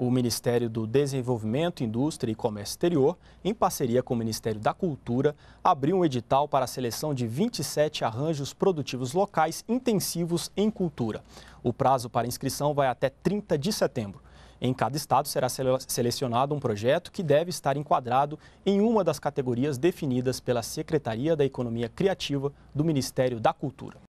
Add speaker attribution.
Speaker 1: O Ministério do Desenvolvimento, Indústria e Comércio Exterior, em parceria com o Ministério da Cultura, abriu um edital para a seleção de 27 arranjos produtivos locais intensivos em cultura. O prazo para inscrição vai até 30 de setembro. Em cada estado será selecionado um projeto que deve estar enquadrado em uma das categorias definidas pela Secretaria da Economia Criativa do Ministério da Cultura.